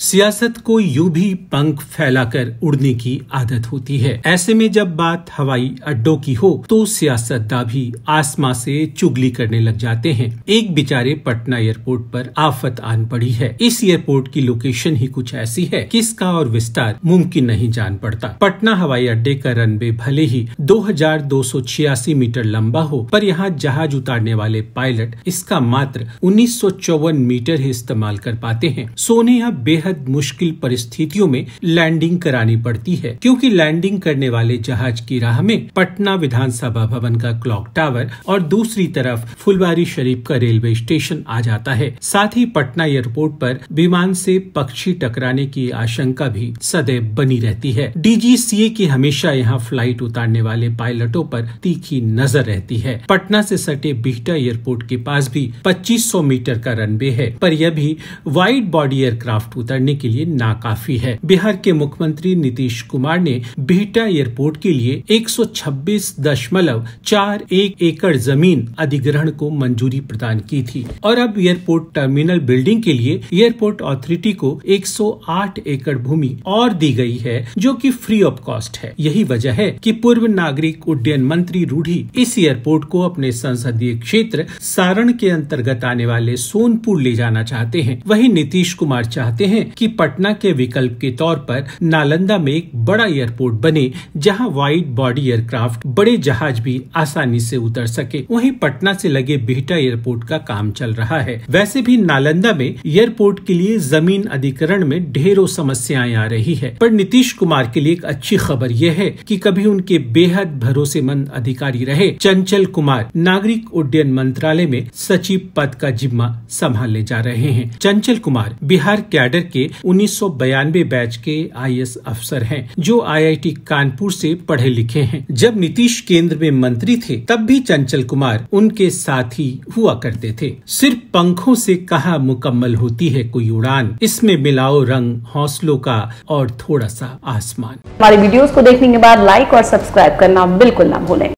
सियासत को यू भी पंख फैलाकर उड़ने की आदत होती है ऐसे में जब बात हवाई अड्डों की हो तो सियासतदा भी आसमां से चुगली करने लग जाते हैं एक बेचारे पटना एयरपोर्ट पर आफत आन पड़ी है इस एयरपोर्ट की लोकेशन ही कुछ ऐसी है किसका और विस्तार मुमकिन नहीं जान पड़ता पटना हवाई अड्डे का रनवे भले ही दो मीटर लंबा हो पर यहाँ जहाज उतारने वाले पायलट इसका मात्र उन्नीस मीटर ही इस्तेमाल कर पाते हैं सोने या बेहद बेहद मुश्किल परिस्थितियों में लैंडिंग करानी पड़ती है क्योंकि लैंडिंग करने वाले जहाज की राह में पटना विधानसभा भवन का क्लॉक टावर और दूसरी तरफ फुलवारी शरीफ का रेलवे स्टेशन आ जाता है साथ ही पटना एयरपोर्ट पर विमान से पक्षी टकराने की आशंका भी सदैव बनी रहती है डी की हमेशा यहाँ फ्लाइट उतारने वाले पायलटों पर तीखी नजर रहती है पटना से सटे बिहटा एयरपोर्ट के पास भी 2500 मीटर का रनवे है पर यह भी व्हाइट बॉडी एयरक्राफ्ट उतर उतरने के लिए नाकाफी है बिहार के मुख्यमंत्री नीतीश कुमार ने बिहटा एयरपोर्ट के लिए एक एक एकड़ जमीन अधिग्रहण को मंजूरी प्रदान की थी और अब एयरपोर्ट टर्मिनल बिल्डिंग के लिए एयरपोर्ट अथॉरिटी को 108 एकड़ भूमि और दी गई है जो कि फ्री ऑफ कॉस्ट है यही वजह है कि पूर्व नागरिक उड्डयन मंत्री रूढ़ी इस एयरपोर्ट को अपने संसदीय क्षेत्र सारण के अंतर्गत आने वाले सोनपुर ले जाना चाहते हैं वही नीतीश कुमार चाहते हैं हैं कि पटना के विकल्प के तौर पर नालंदा में एक बड़ा एयरपोर्ट बने जहां वाइड बॉडी एयरक्राफ्ट बड़े जहाज भी आसानी से उतर सके वहीं पटना से लगे बेहटा एयरपोर्ट का काम चल रहा है वैसे भी नालंदा में एयरपोर्ट के लिए जमीन अधिकरण में ढेरों समस्याएं आ रही है पर नीतीश कुमार के लिए एक अच्छी खबर यह है कि कभी उनके बेहद भरोसेमंद अधिकारी रहे चंचल कुमार नागरिक उड्डयन मंत्रालय में सचिव पद का जिम्मा संभालने जा रहे हैं चंचल कुमार बिहार कैडर के उन्नीस बैच के आई अफसर हैं जो आईआईटी कानपुर से पढ़े लिखे हैं जब नीतीश केंद्र में मंत्री थे तब भी चंचल कुमार उनके साथ ही हुआ करते थे सिर्फ पंखों से कहा मुकम्मल होती है कोई उड़ान इसमें मिलाओ रंग हौसलों का और थोड़ा सा आसमान हमारे वीडियोस को देखने के बाद लाइक और सब्सक्राइब करना बिल्कुल ना भूलें